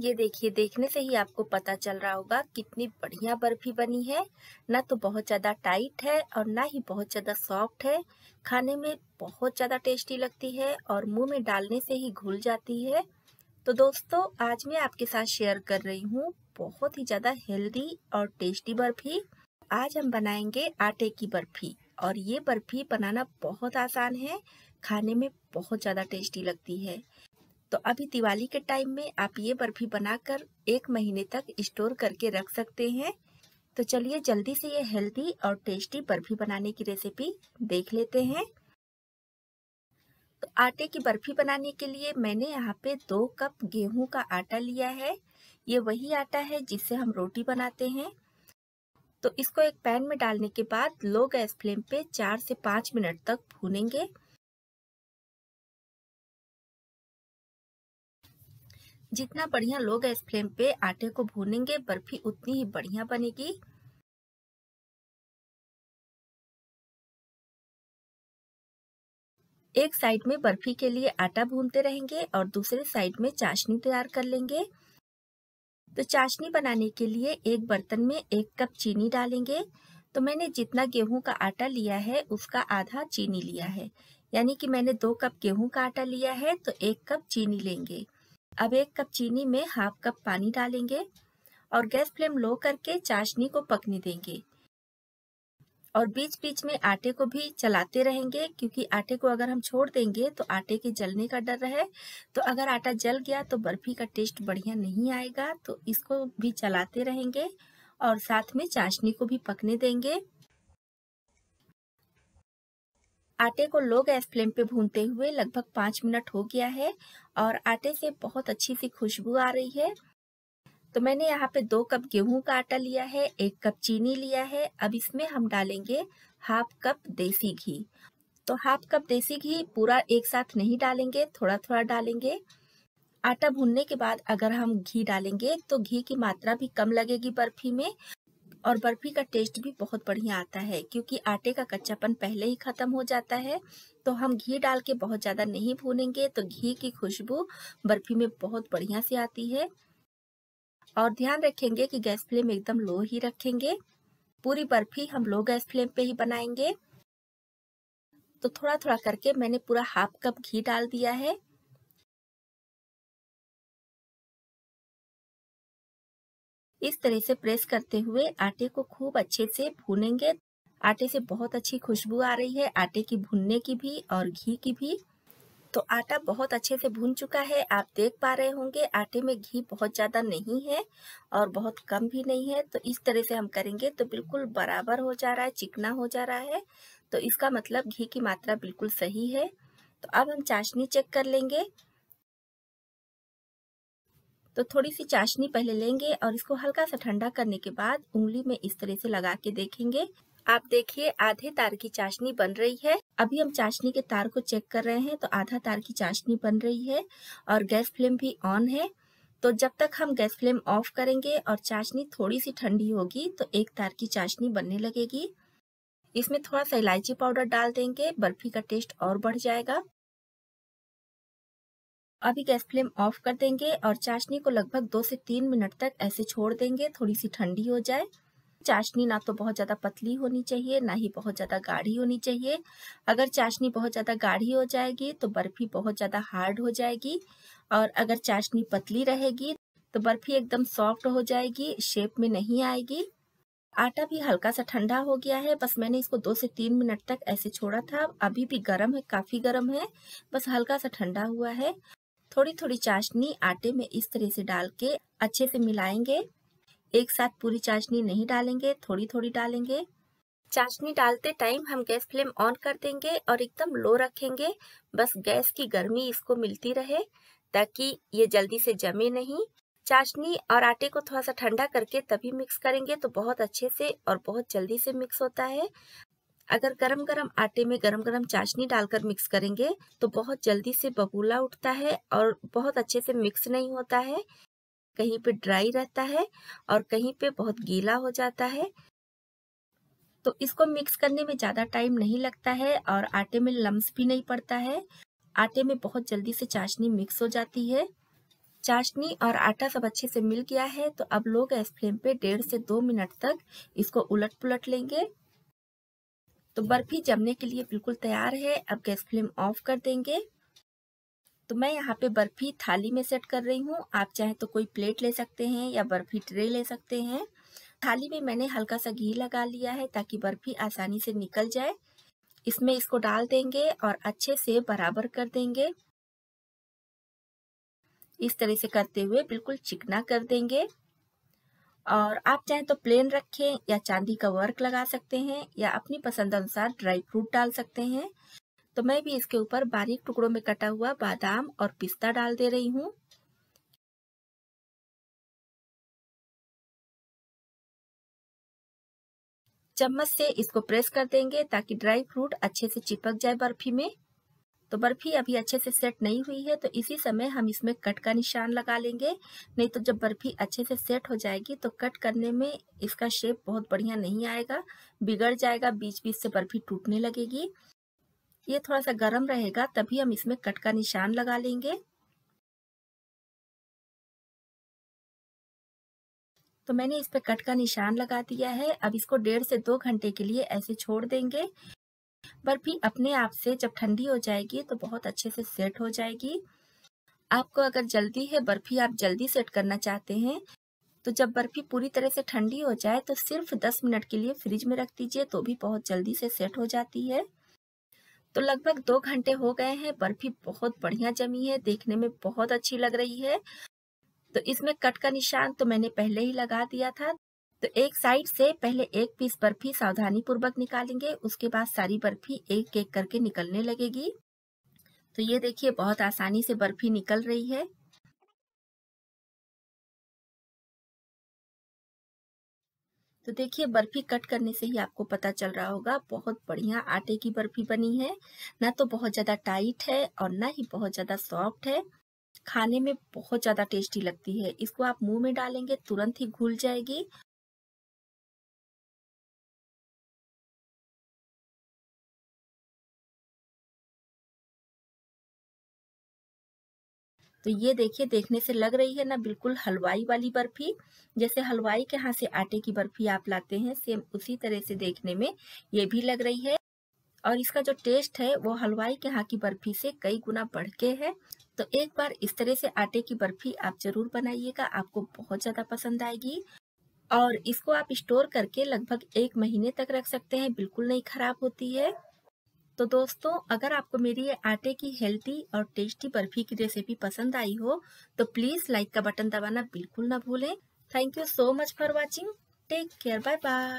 ये देखिए देखने से ही आपको पता चल रहा होगा कितनी बढ़िया बर्फी बनी है ना तो बहुत ज़्यादा टाइट है और ना ही बहुत ज़्यादा सॉफ्ट है खाने में बहुत ज़्यादा टेस्टी लगती है और मुंह में डालने से ही घुल जाती है तो दोस्तों आज मैं आपके साथ शेयर कर रही हूँ बहुत ही ज़्यादा हेल्दी और टेस्टी बर्फी आज हम बनाएंगे आटे की बर्फी और ये बर्फी बनाना बहुत आसान है खाने में बहुत ज़्यादा टेस्टी लगती है तो अभी दिवाली के टाइम में आप ये बर्फी बनाकर एक महीने तक स्टोर करके रख सकते हैं तो चलिए जल्दी से ये हेल्दी और टेस्टी बर्फी बनाने की रेसिपी देख लेते हैं तो आटे की बर्फी बनाने के लिए मैंने यहाँ पे दो कप गेहूं का आटा लिया है ये वही आटा है जिससे हम रोटी बनाते हैं तो इसको एक पैन में डालने के बाद लो गैस फ्लेम पे चार से पाँच मिनट तक भूनेंगे जितना बढ़िया लोग इस फ्लेम पे आटे को भूनेंगे बर्फी उतनी ही बढ़िया बनेगी एक साइड में बर्फी के लिए आटा भूनते रहेंगे और दूसरे साइड में चाशनी तैयार कर लेंगे तो चाशनी बनाने के लिए एक बर्तन में एक कप चीनी डालेंगे तो मैंने जितना गेहूं का आटा लिया है उसका आधा चीनी लिया है यानी कि मैंने दो कप गेहूं का आटा लिया है तो एक कप चीनी लेंगे अब एक कप चीनी में हाफ कप पानी डालेंगे और गैस फ्लेम लो करके चाशनी को पकने देंगे और बीच बीच में आटे को भी चलाते रहेंगे क्योंकि आटे को अगर हम छोड़ देंगे तो आटे के जलने का डर रहे तो अगर आटा जल गया तो बर्फी का टेस्ट बढ़िया नहीं आएगा तो इसको भी चलाते रहेंगे और साथ में चाशनी को भी पकने देंगे आटे को लो गैस फ्लेम पे भूनते हुए लगभग पाँच मिनट हो गया है और आटे से बहुत अच्छी सी खुशबू आ रही है तो मैंने यहाँ पे दो कप गेहूं का आटा लिया है एक कप चीनी लिया है अब इसमें हम डालेंगे हाफ कप देसी घी तो हाफ कप देसी घी पूरा एक साथ नहीं डालेंगे थोड़ा थोड़ा डालेंगे आटा भूनने के बाद अगर हम घी डालेंगे तो घी की मात्रा भी कम लगेगी बर्फी में और बर्फी का टेस्ट भी बहुत बढ़िया आता है क्योंकि आटे का कच्चापन पहले ही ख़त्म हो जाता है तो हम घी डाल के बहुत ज़्यादा नहीं भूनेंगे तो घी की खुशबू बर्फी में बहुत बढ़िया से आती है और ध्यान रखेंगे कि गैस फ्लेम एकदम लो ही रखेंगे पूरी बर्फी हम लो गैस फ्लेम पे ही बनाएंगे तो थोड़ा थोड़ा करके मैंने पूरा हाफ कप घी डाल दिया है इस तरह से प्रेस करते हुए आटे को खूब अच्छे से भूनेंगे आटे से बहुत अच्छी खुशबू आ रही है आटे की भुनने की भी और घी की भी तो आटा बहुत अच्छे से भून चुका है आप देख पा रहे होंगे आटे में घी बहुत ज़्यादा नहीं है और बहुत कम भी नहीं है तो इस तरह से हम करेंगे तो बिल्कुल बराबर हो जा रहा है चिकना हो जा रहा है तो इसका मतलब घी की मात्रा बिल्कुल सही है तो अब हम चाशनी चेक कर लेंगे तो थोड़ी सी चाशनी पहले लेंगे और इसको हल्का सा ठंडा करने के बाद उंगली में इस तरह से लगा के देखेंगे आप देखिए आधे तार की चाशनी बन रही है अभी हम चाशनी के तार को चेक कर रहे हैं तो आधा तार की चाशनी बन रही है और गैस फ्लेम भी ऑन है तो जब तक हम गैस फ्लेम ऑफ करेंगे और चाशनी थोड़ी सी ठंडी होगी तो एक तार की चाशनी बनने लगेगी इसमें थोड़ा सा इलायची पाउडर डाल देंगे बर्फी का टेस्ट और बढ़ जाएगा अभी गैस फ्लेम ऑफ कर देंगे और चाशनी को लगभग दो से तीन मिनट तक ऐसे छोड़ देंगे थोड़ी सी ठंडी हो जाए चाशनी ना तो बहुत ज़्यादा पतली होनी चाहिए ना ही बहुत ज़्यादा गाढ़ी होनी चाहिए अगर चाशनी बहुत ज़्यादा गाढ़ी हो जाएगी तो बर्फ़ी बहुत ज़्यादा हार्ड हो जाएगी और अगर चाशनी पतली रहेगी तो बर्फ़ी एकदम सॉफ्ट हो जाएगी शेप में नहीं आएगी आटा भी हल्का सा ठंडा हो गया है बस मैंने इसको दो से तीन मिनट तक ऐसे छोड़ा था अभी भी गर्म है काफ़ी गर्म है बस हल्का सा ठंडा हुआ है थोड़ी थोड़ी चाशनी आटे में इस तरह से डाल के अच्छे से मिलाएंगे एक साथ पूरी चाशनी नहीं डालेंगे थोड़ी थोड़ी डालेंगे चाशनी डालते टाइम हम गैस फ्लेम ऑन कर देंगे और एकदम लो रखेंगे बस गैस की गर्मी इसको मिलती रहे ताकि ये जल्दी से जमे नहीं चाशनी और आटे को थोड़ा सा ठंडा करके तभी मिक्स करेंगे तो बहुत अच्छे से और बहुत जल्दी से मिक्स होता है अगर गरम गरम आटे में गरम गरम चाशनी डालकर मिक्स करेंगे तो बहुत जल्दी से बबूला उठता है और बहुत अच्छे से मिक्स नहीं होता है कहीं पे ड्राई रहता है और कहीं पे बहुत गीला हो जाता है तो इसको मिक्स करने में ज़्यादा टाइम नहीं लगता है और आटे में लम्स भी नहीं पड़ता है आटे में बहुत जल्दी से चाशनी मिक्स हो जाती है चाशनी और आटा सब अच्छे से मिल गया है तो अब लोग गैस फ्लेम पे डेढ़ से दो मिनट तक इसको उलट पुलट लेंगे तो बर्फी जमने के लिए बिल्कुल तैयार है अब गैस फ्लेम ऑफ कर देंगे तो मैं यहाँ पे बर्फी थाली में सेट कर रही हूँ आप चाहे तो कोई प्लेट ले सकते हैं या बर्फी ट्रे ले सकते हैं थाली में मैंने हल्का सा घी लगा लिया है ताकि बर्फी आसानी से निकल जाए इसमें इसको डाल देंगे और अच्छे से बराबर कर देंगे इस तरह से करते हुए बिल्कुल चिकना कर देंगे और आप चाहें तो प्लेन रखें या चांदी का वर्क लगा सकते हैं या अपनी पसंद अनुसार ड्राई फ्रूट डाल सकते हैं तो मैं भी इसके ऊपर बारीक टुकड़ों में कटा हुआ बादाम और पिस्ता डाल दे रही हूँ चम्मच से इसको प्रेस कर देंगे ताकि ड्राई फ्रूट अच्छे से चिपक जाए बर्फी में तो बर्फी अभी अच्छे से सेट नहीं हुई है तो इसी समय हम इसमें कट का निशान लगा लेंगे नहीं तो जब बर्फी अच्छे से सेट हो जाएगी तो कट करने में इसका शेप बहुत बढ़िया नहीं आएगा बिगड़ जाएगा बीच बीच से बर्फी टूटने लगेगी ये थोड़ा सा गर्म रहेगा तभी हम इसमें कट का निशान लगा लेंगे तो मैंने इस पर कट का निशान लगा दिया है अब इसको डेढ़ से दो घंटे के लिए ऐसे छोड़ देंगे बर्फी अपने आप से जब ठंडी हो जाएगी तो बहुत अच्छे से सेट हो जाएगी आपको अगर जल्दी है बर्फी आप जल्दी सेट करना चाहते हैं तो जब बर्फी पूरी तरह से ठंडी हो जाए तो सिर्फ दस मिनट के लिए फ्रिज में रख दीजिए तो भी बहुत जल्दी से सेट हो जाती है तो लगभग दो घंटे हो गए हैं बर्फी बहुत बढ़िया जमी है देखने में बहुत अच्छी लग रही है तो इसमें कट का निशान तो मैंने पहले ही लगा दिया था तो एक साइड से पहले एक पीस बर्फी सावधानी पूर्वक निकालेंगे उसके बाद सारी बर्फी एक एक करके निकलने लगेगी तो ये देखिए बहुत आसानी से बर्फी निकल रही है तो देखिए बर्फी कट करने से ही आपको पता चल रहा होगा बहुत बढ़िया आटे की बर्फी बनी है ना तो बहुत ज़्यादा टाइट है और ना ही बहुत ज़्यादा सॉफ्ट है खाने में बहुत ज़्यादा टेस्टी लगती है इसको आप मुंह में डालेंगे तुरंत ही घुल जाएगी तो ये देखिए देखने से लग रही है ना बिल्कुल हलवाई वाली बर्फी जैसे हलवाई के यहाँ से आटे की बर्फी आप लाते हैं सेम उसी तरह से देखने में ये भी लग रही है और इसका जो टेस्ट है वो हलवाई के यहाँ की बर्फी से कई गुना बढ़ के है तो एक बार इस तरह से आटे की बर्फी आप जरूर बनाइएगा आपको बहुत ज्यादा पसंद आएगी और इसको आप स्टोर करके लगभग एक महीने तक रख सकते हैं बिल्कुल नहीं खराब होती है तो दोस्तों अगर आपको मेरी ये आटे की हेल्थी और टेस्टी बर्फी की रेसिपी पसंद आई हो तो प्लीज लाइक का बटन दबाना बिल्कुल ना भूलें thank you so much for watching take care bye bye